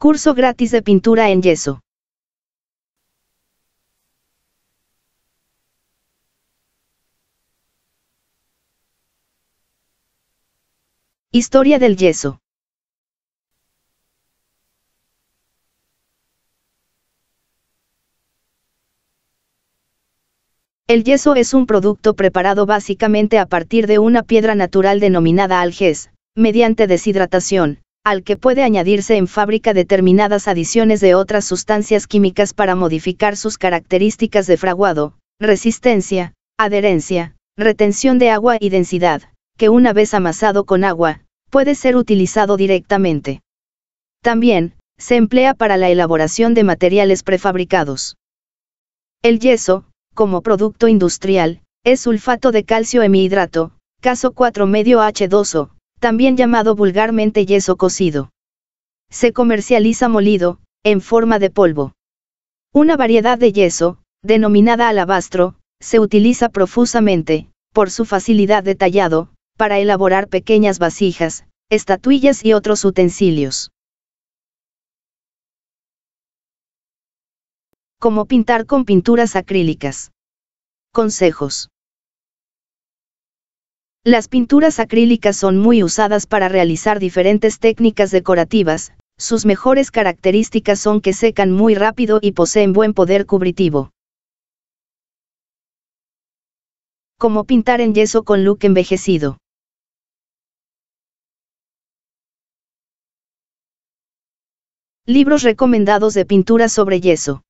Curso gratis de pintura en yeso. Historia del yeso. El yeso es un producto preparado básicamente a partir de una piedra natural denominada algés, mediante deshidratación, al que puede añadirse en fábrica determinadas adiciones de otras sustancias químicas para modificar sus características de fraguado, resistencia, adherencia, retención de agua y densidad, que una vez amasado con agua, puede ser utilizado directamente. También, se emplea para la elaboración de materiales prefabricados. El yeso, como producto industrial, es sulfato de calcio hemihidrato, caso 4 medio H2O, también llamado vulgarmente yeso cocido. Se comercializa molido, en forma de polvo. Una variedad de yeso, denominada alabastro, se utiliza profusamente, por su facilidad de tallado, para elaborar pequeñas vasijas, estatuillas y otros utensilios. Como pintar con pinturas acrílicas. Consejos. Las pinturas acrílicas son muy usadas para realizar diferentes técnicas decorativas, sus mejores características son que secan muy rápido y poseen buen poder cubritivo. Como pintar en yeso con look envejecido. Libros recomendados de pintura sobre yeso.